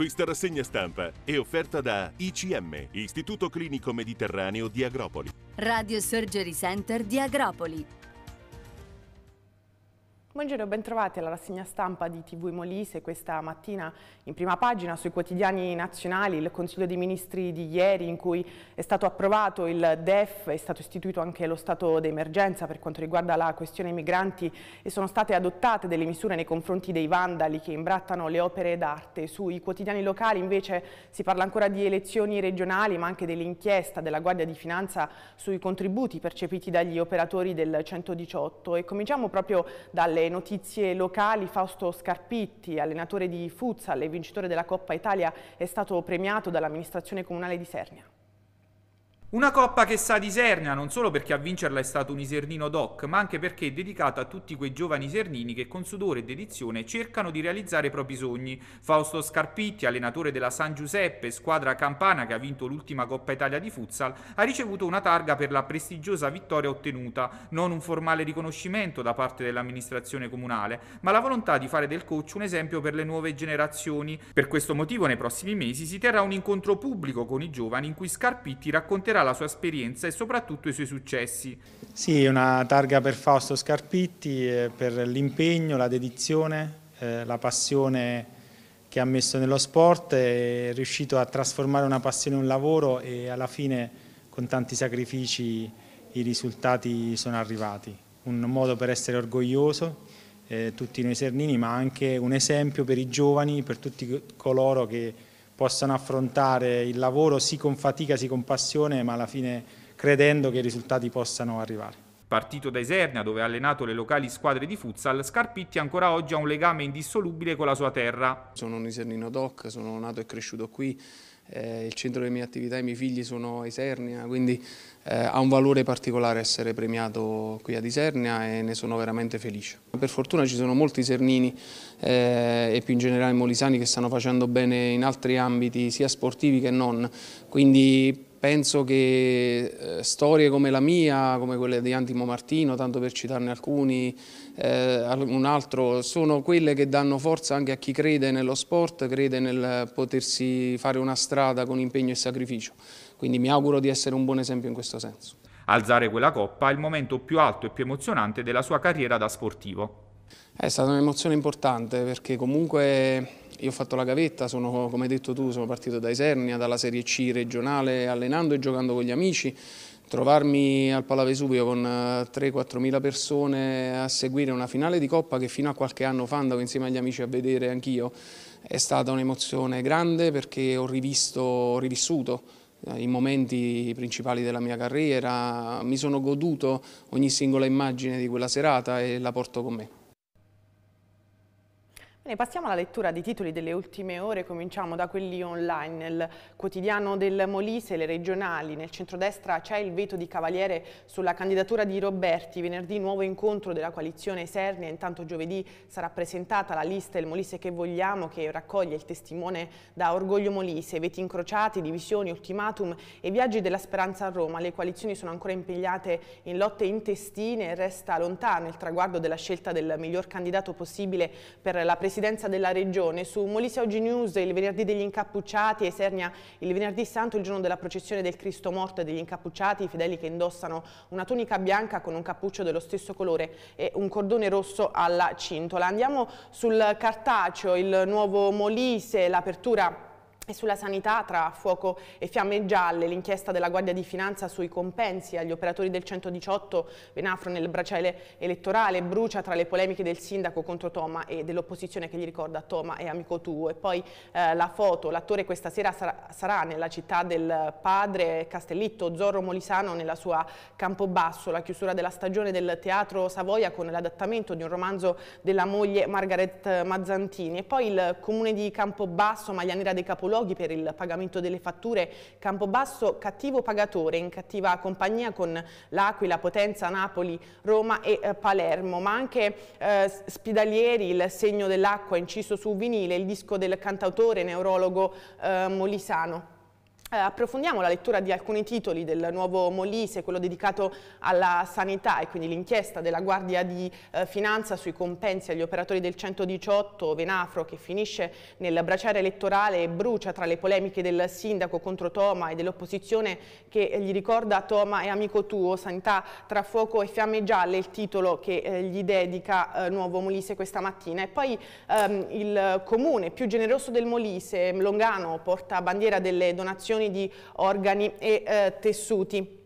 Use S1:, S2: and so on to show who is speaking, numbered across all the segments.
S1: Questa rassegna stampa è offerta da ICM, Istituto Clinico Mediterraneo di Agropoli.
S2: Radio Surgery Center di Agropoli Buongiorno, bentrovati alla rassegna stampa di TV Molise. Questa mattina in prima pagina sui quotidiani nazionali il Consiglio dei Ministri di ieri in cui è stato approvato il DEF, è stato istituito anche lo stato d'emergenza per quanto riguarda la questione migranti e sono state adottate delle misure nei confronti dei vandali che imbrattano le opere d'arte. Sui quotidiani locali invece si parla ancora di elezioni regionali ma anche dell'inchiesta della Guardia di Finanza sui contributi percepiti dagli operatori del 118 e cominciamo proprio dalle alle notizie locali, Fausto Scarpitti, allenatore di futsal e vincitore della Coppa Italia, è stato premiato dall'amministrazione comunale di Sernia.
S1: Una coppa che sa di Serna, non solo perché a vincerla è stato un isernino doc, ma anche perché è dedicata a tutti quei giovani isernini che con sudore e dedizione cercano di realizzare i propri sogni. Fausto Scarpitti, allenatore della San Giuseppe, squadra campana che ha vinto l'ultima Coppa Italia di futsal, ha ricevuto una targa per la prestigiosa vittoria ottenuta, non un formale riconoscimento da parte dell'amministrazione comunale, ma la volontà di fare del coach un esempio per le nuove generazioni. Per questo motivo nei prossimi mesi si terrà un incontro pubblico con i giovani in cui Scarpitti racconterà racconterà la sua esperienza e soprattutto i suoi successi. Sì, una targa per Fausto Scarpitti, eh, per l'impegno, la dedizione, eh, la passione che ha messo nello sport, è riuscito a trasformare una passione in un lavoro e alla fine con tanti sacrifici i risultati sono arrivati. Un modo per essere orgoglioso, eh, tutti noi sernini, ma anche un esempio per i giovani, per tutti coloro che possano affrontare il lavoro sì con fatica, sì con passione, ma alla fine credendo che i risultati possano arrivare. Partito da Isernia, dove ha allenato le locali squadre di futsal, Scarpitti ancora oggi ha un legame indissolubile con la sua terra.
S3: Sono un isernino doc, sono nato e cresciuto qui, eh, il centro delle mie attività, e i miei figli sono a Isernia, quindi eh, ha un valore particolare essere premiato qui ad Isernia e ne sono veramente felice. Per fortuna ci sono molti isernini eh, e più in generale molisani che stanno facendo bene in altri ambiti sia sportivi che non, quindi Penso che eh, storie come la mia, come quelle di Antimo Martino, tanto per citarne alcuni, eh, un altro, sono quelle che danno forza anche a chi crede nello sport, crede nel potersi fare una strada con impegno e sacrificio. Quindi mi auguro di essere un buon esempio in questo senso.
S1: Alzare quella coppa è il momento più alto e più emozionante della sua carriera da sportivo.
S3: È stata un'emozione importante perché comunque io ho fatto la gavetta, sono, come hai detto tu, sono partito da Isernia, dalla Serie C regionale, allenando e giocando con gli amici. Trovarmi al Palavesubio con 3-4 eh, mila persone a seguire una finale di Coppa che fino a qualche anno fa andavo insieme agli amici a vedere anch'io, è stata un'emozione grande perché ho, rivisto, ho rivissuto eh, i momenti principali della mia carriera, mi sono goduto ogni singola immagine di quella serata e la porto con me.
S2: Bene, passiamo alla lettura dei titoli delle ultime ore, cominciamo da quelli online. Nel quotidiano del Molise, le regionali, nel centrodestra c'è il veto di Cavaliere sulla candidatura di Roberti, venerdì nuovo incontro della coalizione Sernia, intanto giovedì sarà presentata la lista Il Molise che vogliamo che raccoglie il testimone da Orgoglio Molise, veti incrociati, divisioni, ultimatum e viaggi della speranza a Roma. Le coalizioni sono ancora impegnate in lotte intestine e resta lontano il traguardo della scelta del miglior candidato possibile per la presidenza presidenza della regione. Su Molise Oggi News il venerdì degli incappucciati Esernia il venerdì santo, il giorno della processione del Cristo morto e degli incappucciati, i fedeli che indossano una tunica bianca con un cappuccio dello stesso colore e un cordone rosso alla cintola. Andiamo sul cartaceo, il nuovo Molise, l'apertura e sulla sanità, tra fuoco e fiamme gialle, l'inchiesta della Guardia di Finanza sui compensi agli operatori del 118 Venafro nel bracciale elettorale brucia tra le polemiche del sindaco contro Toma e dell'opposizione che gli ricorda Toma è amico tuo. E poi eh, la foto, l'attore questa sera sarà, sarà, nella città del padre Castellitto, Zorro Molisano nella sua Campobasso, la chiusura della stagione del Teatro Savoia con l'adattamento di un romanzo della moglie Margaret Mazzantini. E poi il comune di Campobasso, Maglianera dei Capoluogo, loghi per il pagamento delle fatture, Campobasso cattivo pagatore in cattiva compagnia con l'Aquila, Potenza, Napoli, Roma e eh, Palermo, ma anche eh, Spidalieri, il segno dell'acqua inciso su vinile, il disco del cantautore neurologo eh, Molisano eh, approfondiamo la lettura di alcuni titoli del nuovo Molise, quello dedicato alla sanità e quindi l'inchiesta della Guardia di eh, Finanza sui compensi agli operatori del 118 Venafro che finisce nel braciare elettorale e brucia tra le polemiche del sindaco contro Toma e dell'opposizione che eh, gli ricorda Toma è amico tuo, sanità tra fuoco e fiamme gialle, il titolo che eh, gli dedica eh, Nuovo Molise questa mattina. E poi ehm, il comune più generoso del Molise, Longano, porta bandiera delle donazioni di organi e eh, tessuti.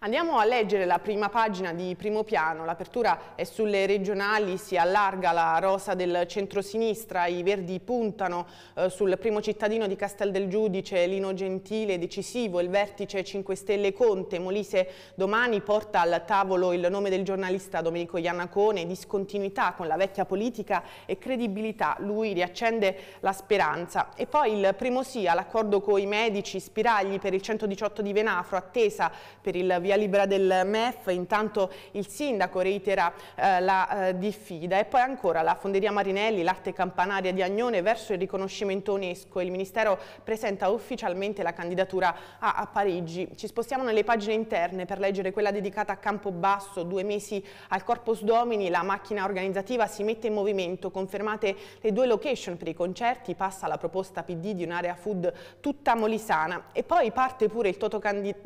S2: Andiamo a leggere la prima pagina di primo piano, l'apertura è sulle regionali, si allarga la rosa del centrosinistra, i verdi puntano eh, sul primo cittadino di Castel del Giudice, Lino Gentile, decisivo, il vertice 5 Stelle Conte, Molise domani porta al tavolo il nome del giornalista Domenico Iannacone, discontinuità con la vecchia politica e credibilità, lui riaccende la speranza. E poi il primo sì all'accordo con i medici, spiragli per il 118 di Venafro, attesa per il via libera del MEF, intanto il sindaco reitera eh, la eh, diffida e poi ancora la fonderia Marinelli, l'arte campanaria di Agnone verso il riconoscimento UNESCO. Il Ministero presenta ufficialmente la candidatura a, a Parigi. Ci spostiamo nelle pagine interne per leggere quella dedicata a Campobasso, due mesi al Corpus Domini, la macchina organizzativa si mette in movimento, confermate le due location per i concerti, passa la proposta PD di un'area food tutta molisana e poi parte pure il Toto,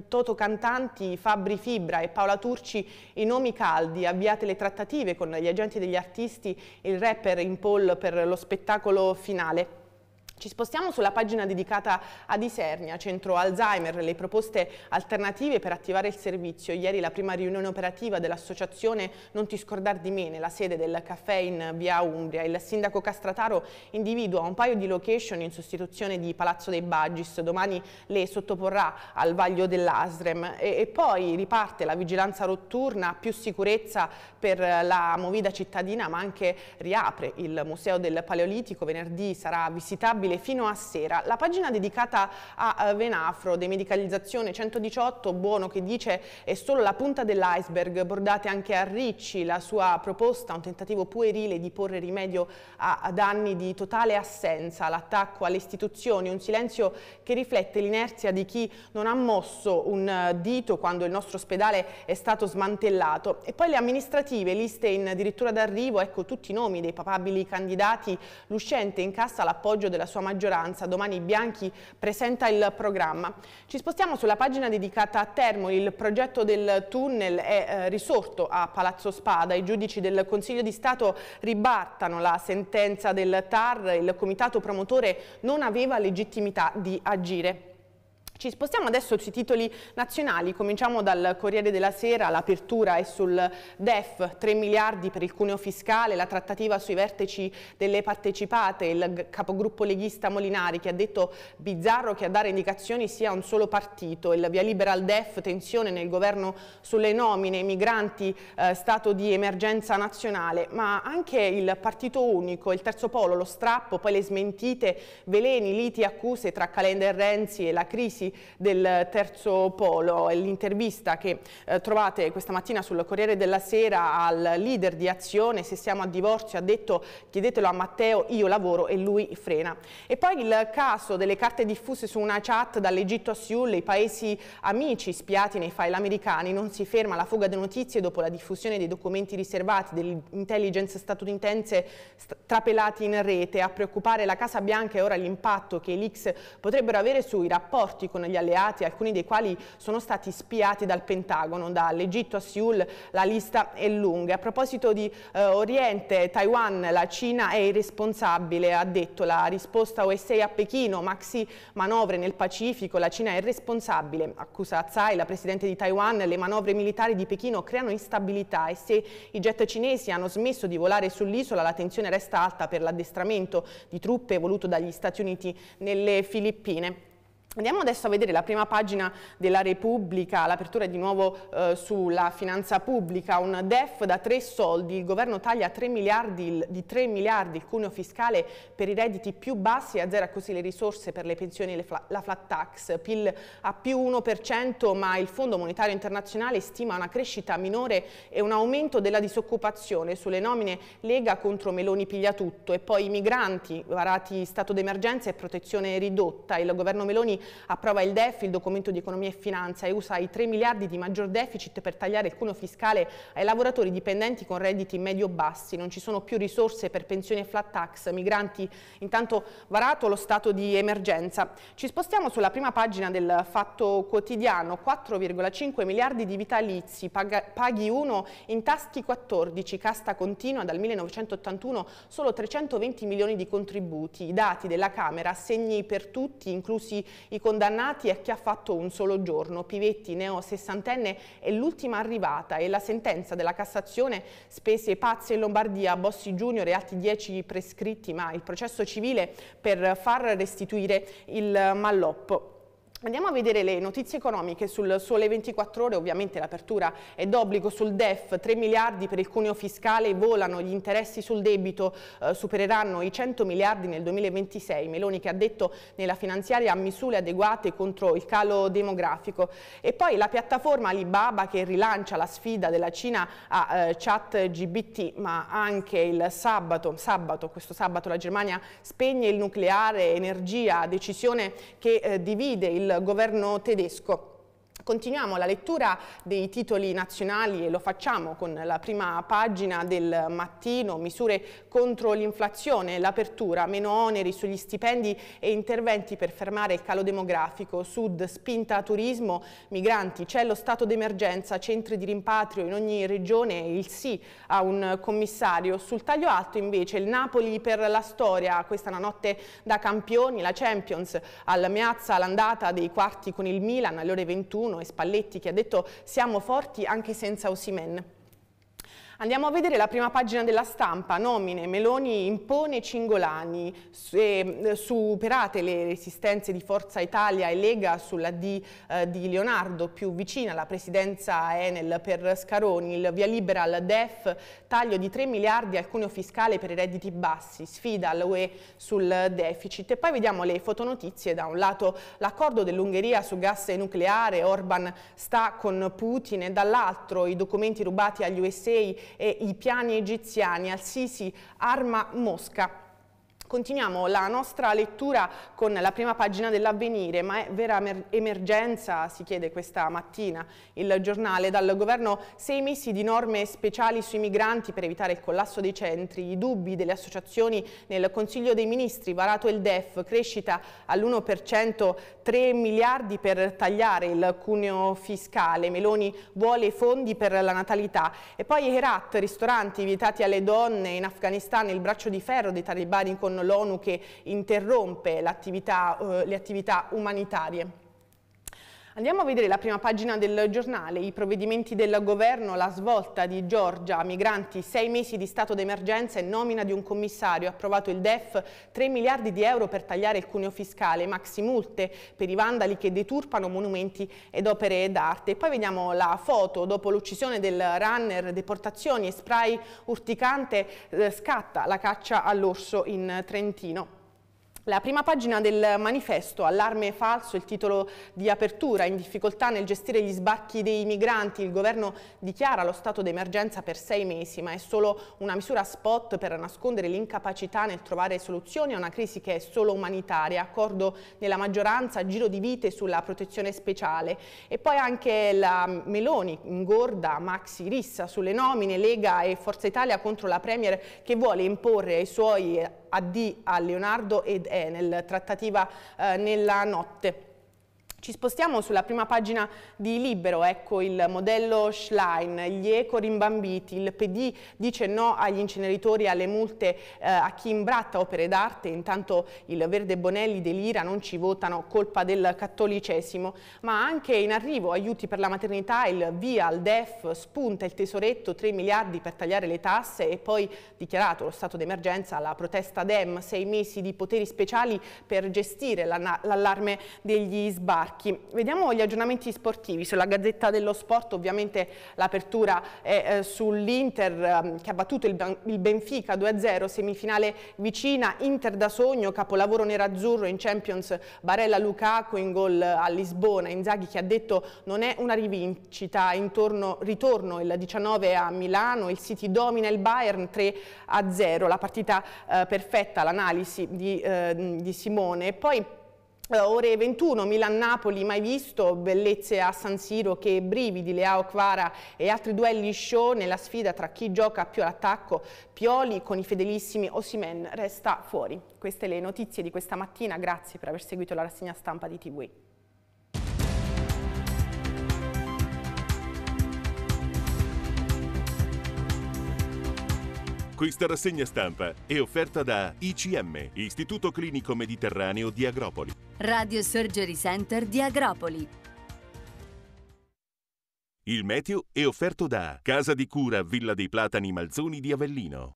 S2: Toto Cantanti, fa Fabri Fibra e Paola Turci i nomi caldi, avviate le trattative con gli agenti degli artisti, il rapper in poll per lo spettacolo finale. Ci spostiamo sulla pagina dedicata a Disernia, centro Alzheimer, le proposte alternative per attivare il servizio. Ieri la prima riunione operativa dell'associazione Non ti scordar di me, nella sede del caffè in via Umbria. Il sindaco Castrataro individua un paio di location in sostituzione di Palazzo dei Bagis. Domani le sottoporrà al vaglio dell'Asrem. E, e poi riparte la vigilanza notturna, più sicurezza per la movida cittadina, ma anche riapre il Museo del Paleolitico. Venerdì sarà visitabile stabile fino a sera. La pagina dedicata a eh, Venafro, demedicalizzazione 118, buono che dice è solo la punta dell'iceberg, bordate anche a Ricci la sua proposta, un tentativo puerile di porre rimedio a danni di totale assenza, l'attacco alle istituzioni, un silenzio che riflette l'inerzia di chi non ha mosso un eh, dito quando il nostro ospedale è stato smantellato. E poi le amministrative, liste in addirittura d'arrivo, ecco tutti i nomi dei papabili candidati, l'uscente incassa l'appoggio della sua sua maggioranza. Domani Bianchi presenta il programma. Ci spostiamo sulla pagina dedicata a Termo. Il progetto del tunnel è eh, risorto a Palazzo Spada. I giudici del Consiglio di Stato ribattano la sentenza del TAR. Il comitato promotore non aveva legittimità di agire. Ci spostiamo adesso sui titoli nazionali, cominciamo dal Corriere della Sera, l'apertura è sul DEF, 3 miliardi per il cuneo fiscale, la trattativa sui vertici delle partecipate, il capogruppo leghista Molinari che ha detto bizzarro che a dare indicazioni sia un solo partito, il via libera al DEF, tensione nel governo sulle nomine, i migranti, eh, stato di emergenza nazionale, ma anche il partito unico, il terzo polo, lo strappo, poi le smentite, veleni, liti, accuse tra Calenda e Renzi e la crisi del terzo polo. È l'intervista che eh, trovate questa mattina sul Corriere della Sera al leader di Azione, se siamo a divorzio, ha detto chiedetelo a Matteo, io lavoro e lui frena. E poi il caso delle carte diffuse su una chat dall'Egitto a Siul, i paesi amici spiati nei file americani, non si ferma la fuga di notizie dopo la diffusione dei documenti riservati dell'intelligence statunitense st trapelati in rete. A preoccupare la Casa Bianca è ora l'impatto che i leaks potrebbero avere sui rapporti con con gli alleati, alcuni dei quali sono stati spiati dal Pentagono, dall'Egitto a Seoul, la lista è lunga. A proposito di eh, Oriente, Taiwan, la Cina è irresponsabile, ha detto la risposta USA a Pechino, maxi manovre nel Pacifico, la Cina è responsabile, accusa Tsai, la Presidente di Taiwan, le manovre militari di Pechino creano instabilità e se i jet cinesi hanno smesso di volare sull'isola la tensione resta alta per l'addestramento di truppe voluto dagli Stati Uniti nelle Filippine. Andiamo adesso a vedere la prima pagina della Repubblica, l'apertura di nuovo eh, sulla finanza pubblica, un DEF da tre soldi, il governo taglia 3 miliardi, di 3 miliardi il cuneo fiscale per i redditi più bassi e azzera così le risorse per le pensioni e fla la flat tax, PIL a più 1% ma il Fondo Monetario Internazionale stima una crescita minore e un aumento della disoccupazione sulle nomine Lega contro Meloni piglia tutto e poi i migranti, varati stato d'emergenza e protezione ridotta, il governo Meloni approva il DEF, il documento di economia e finanza, e usa i 3 miliardi di maggior deficit per tagliare il cuneo fiscale ai lavoratori dipendenti con redditi medio-bassi. Non ci sono più risorse per pensioni e flat tax, migranti intanto varato lo stato di emergenza. Ci spostiamo sulla prima pagina del Fatto Quotidiano, 4,5 miliardi di vitalizi, paghi 1 in taschi 14, casta continua dal 1981 solo 320 milioni di contributi. I dati della Camera, assegni per tutti, inclusi i condannati è chi ha fatto un solo giorno. Pivetti, neo sessantenne, è l'ultima arrivata e la sentenza della Cassazione spese pazze in Lombardia, Bossi Junior e altri 10 prescritti, ma il processo civile per far restituire il malloppo. Andiamo a vedere le notizie economiche sul Sole 24 Ore, ovviamente l'apertura è d'obbligo sul DEF, 3 miliardi per il cuneo fiscale, volano gli interessi sul debito, eh, supereranno i 100 miliardi nel 2026, Meloni che ha detto nella finanziaria misure adeguate contro il calo demografico. E poi la piattaforma Alibaba che rilancia la sfida della Cina a eh, chat GBT, ma anche il sabato, sabato, questo sabato la Germania spegne il nucleare, energia, decisione che eh, divide il governo tedesco. Continuiamo la lettura dei titoli nazionali e lo facciamo con la prima pagina del mattino, misure contro l'inflazione, l'apertura, meno oneri sugli stipendi e interventi per fermare il calo demografico, sud, spinta a turismo, migranti, c'è lo stato d'emergenza, centri di rimpatrio in ogni regione, il sì a un commissario. Sul taglio alto invece il Napoli per la storia, questa è una notte da campioni, la Champions al Meazza l'andata dei quarti con il Milan alle ore 21, uno e Spalletti che ha detto siamo forti anche senza Osimen. Andiamo a vedere la prima pagina della stampa, nomine, Meloni impone Cingolani, eh, superate le resistenze di Forza Italia e Lega sulla D eh, di Leonardo, più vicina alla presidenza Enel per Scaroni, il via libera al DEF, taglio di 3 miliardi al cuneo fiscale per i redditi bassi, sfida all'UE sul deficit. E poi vediamo le fotonotizie, da un lato l'accordo dell'Ungheria su gas e nucleare, Orban sta con Putin e dall'altro i documenti rubati agli USA e i piani egiziani. Al-Sisi arma Mosca Continuiamo la nostra lettura con la prima pagina dell'avvenire, ma è vera emergenza, si chiede questa mattina il giornale, dal governo sei mesi di norme speciali sui migranti per evitare il collasso dei centri, i dubbi delle associazioni nel Consiglio dei Ministri, varato il DEF, crescita all'1%, 3 miliardi per tagliare il cuneo fiscale, Meloni vuole fondi per la natalità e poi Herat, ristoranti vietati alle donne in Afghanistan, il braccio di ferro dei talibani con l'ONU che interrompe attività, eh, le attività umanitarie. Andiamo a vedere la prima pagina del giornale, i provvedimenti del governo, la svolta di Giorgia, migranti, sei mesi di stato d'emergenza e nomina di un commissario, approvato il DEF, 3 miliardi di euro per tagliare il cuneo fiscale, maxi multe per i vandali che deturpano monumenti ed opere d'arte. Poi vediamo la foto, dopo l'uccisione del runner, deportazioni e spray urticante, eh, scatta la caccia all'orso in Trentino. La prima pagina del manifesto, allarme falso, il titolo di apertura, in difficoltà nel gestire gli sbarchi dei migranti, il governo dichiara lo stato d'emergenza per sei mesi, ma è solo una misura spot per nascondere l'incapacità nel trovare soluzioni a una crisi che è solo umanitaria, accordo nella maggioranza, giro di vite sulla protezione speciale e poi anche la Meloni ingorda Maxi Rissa sulle nomine, Lega e Forza Italia contro la Premier che vuole imporre ai suoi AD a Leonardo ed Enel, trattativa eh, nella notte. Ci spostiamo sulla prima pagina di Libero, ecco il modello Schlein, gli eco rimbambiti, il PD dice no agli inceneritori alle multe eh, a chi imbratta opere d'arte, intanto il Verde Bonelli delira, non ci votano, colpa del cattolicesimo, ma anche in arrivo aiuti per la maternità, il via al DEF, spunta il tesoretto, 3 miliardi per tagliare le tasse e poi dichiarato lo stato d'emergenza la protesta DEM, 6 mesi di poteri speciali per gestire l'allarme degli sbarchi. Barchi. Vediamo gli aggiornamenti sportivi sulla Gazzetta dello Sport, ovviamente l'apertura è eh, sull'Inter eh, che ha battuto il, il Benfica 2-0, semifinale vicina, Inter da sogno, capolavoro nerazzurro in Champions, Barella Lukaku in gol a Lisbona, Inzaghi che ha detto non è una rivincita, intorno, ritorno il 19 a Milano, il City domina il Bayern 3-0, la partita eh, perfetta, l'analisi di, ehm, di Simone. Poi eh, ore 21 Milan-Napoli mai visto, bellezze a San Siro che brividi, Leao Quara e altri duelli show nella sfida tra chi gioca più all'attacco, Pioli con i fedelissimi Osimen resta fuori. Queste le notizie di questa mattina, grazie per aver seguito la rassegna stampa di TV.
S1: Questa rassegna stampa è offerta da ICM, Istituto Clinico Mediterraneo di Agropoli.
S4: Radio Surgery Center di Agropoli.
S1: Il meteo è offerto da Casa di Cura Villa dei Platani Malzoni di Avellino.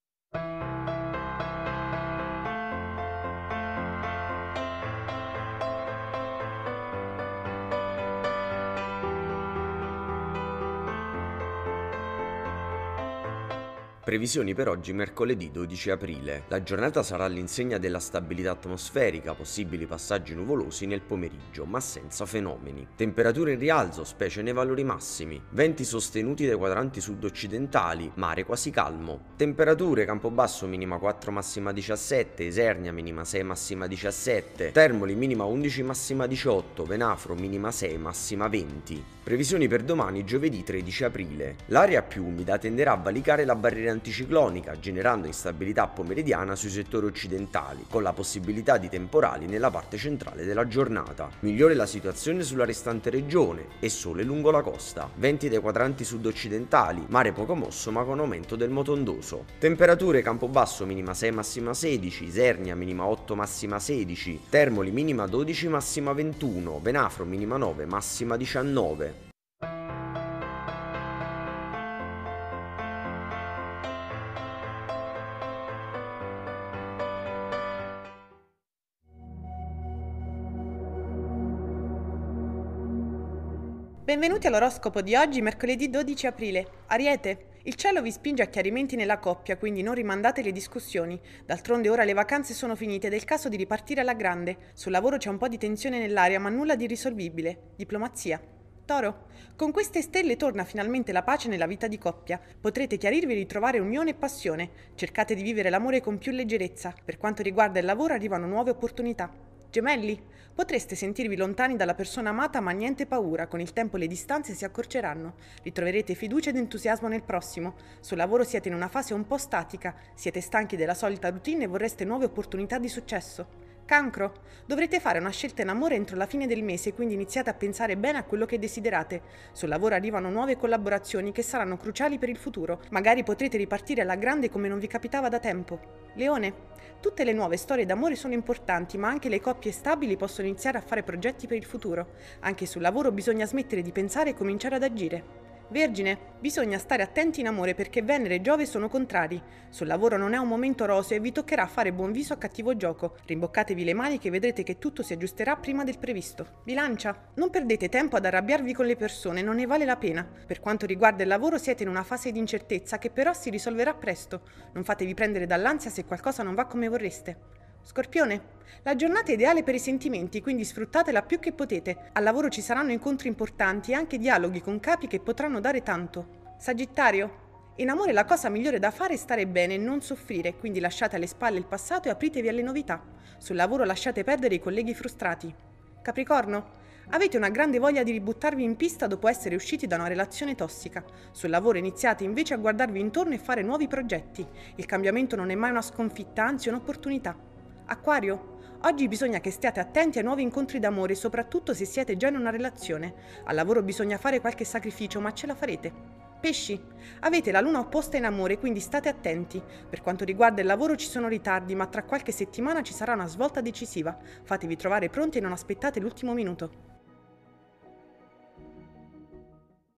S4: Previsioni per oggi mercoledì 12 aprile. La giornata sarà all'insegna della stabilità atmosferica, possibili passaggi nuvolosi nel pomeriggio, ma senza fenomeni. Temperature in rialzo, specie nei valori massimi. Venti sostenuti dai quadranti sud-occidentali, mare quasi calmo. Temperature Campobasso minima 4 massima 17, Esernia minima 6 massima 17, Termoli minima 11 massima 18, Venafro minima 6 massima 20. Previsioni per domani giovedì 13 aprile. L'aria più umida tenderà a valicare la barriera anticiclonica, generando instabilità pomeridiana sui settori occidentali, con la possibilità di temporali nella parte centrale della giornata. Migliore la situazione sulla restante regione e sole lungo la costa. Venti dai quadranti sud-occidentali, mare poco mosso ma con aumento del motondoso. Temperature Campobasso minima 6 massima 16, Isernia minima 8 massima 16, Termoli minima 12 massima 21, Venafro minima 9 massima 19.
S2: Benvenuti all'oroscopo di oggi, mercoledì 12 aprile. Ariete, il cielo vi spinge a chiarimenti nella coppia, quindi non rimandate le discussioni. D'altronde ora le vacanze sono finite ed è il caso di ripartire alla grande. Sul lavoro c'è un po' di tensione nell'aria, ma nulla di risolvibile. Diplomazia. Toro, con queste stelle torna finalmente la pace nella vita di coppia. Potrete chiarirvi e ritrovare unione e passione. Cercate di vivere l'amore con più leggerezza. Per quanto riguarda il lavoro arrivano nuove opportunità. Gemelli, potreste sentirvi lontani dalla persona amata ma niente paura, con il tempo le distanze si accorceranno, ritroverete fiducia ed entusiasmo nel prossimo, sul lavoro siete in una fase un po' statica, siete stanchi della solita routine e vorreste nuove opportunità di successo. Cancro, dovrete fare una scelta in amore entro la fine del mese, quindi iniziate a pensare bene a quello che desiderate. Sul lavoro arrivano nuove collaborazioni che saranno cruciali per il futuro, magari potrete ripartire alla grande come non vi capitava da tempo. Leone, tutte le nuove storie d'amore sono importanti, ma anche le coppie stabili possono iniziare a fare progetti per il futuro. Anche sul lavoro bisogna smettere di pensare e cominciare ad agire. Vergine, bisogna stare attenti in amore perché Venere e Giove sono contrari. Sul lavoro non è un momento roseo e vi toccherà fare buon viso a cattivo gioco. Rimboccatevi le mani che vedrete che tutto si aggiusterà prima del previsto. Bilancia, non perdete tempo ad arrabbiarvi con le persone, non ne vale la pena. Per quanto riguarda il lavoro siete in una fase di incertezza che però si risolverà presto. Non fatevi prendere dall'ansia se qualcosa non va come vorreste. Scorpione, la giornata è ideale per i sentimenti, quindi sfruttatela più che potete. Al lavoro ci saranno incontri importanti e anche dialoghi con capi che potranno dare tanto. Sagittario, in amore la cosa migliore da fare è stare bene e non soffrire, quindi lasciate alle spalle il passato e apritevi alle novità. Sul lavoro lasciate perdere i colleghi frustrati. Capricorno, Avete una grande voglia di ributtarvi in pista dopo essere usciti da una relazione tossica. Sul lavoro iniziate invece a guardarvi intorno e fare nuovi progetti. Il cambiamento non è mai una sconfitta, anzi un'opportunità. Acquario, oggi bisogna che stiate attenti ai nuovi incontri d'amore, soprattutto se siete già in una relazione. Al lavoro bisogna fare qualche sacrificio, ma ce la farete. Pesci, avete la luna opposta in amore, quindi state attenti. Per quanto riguarda il lavoro ci sono ritardi, ma tra qualche settimana ci sarà una svolta decisiva. Fatevi trovare pronti e non aspettate l'ultimo minuto.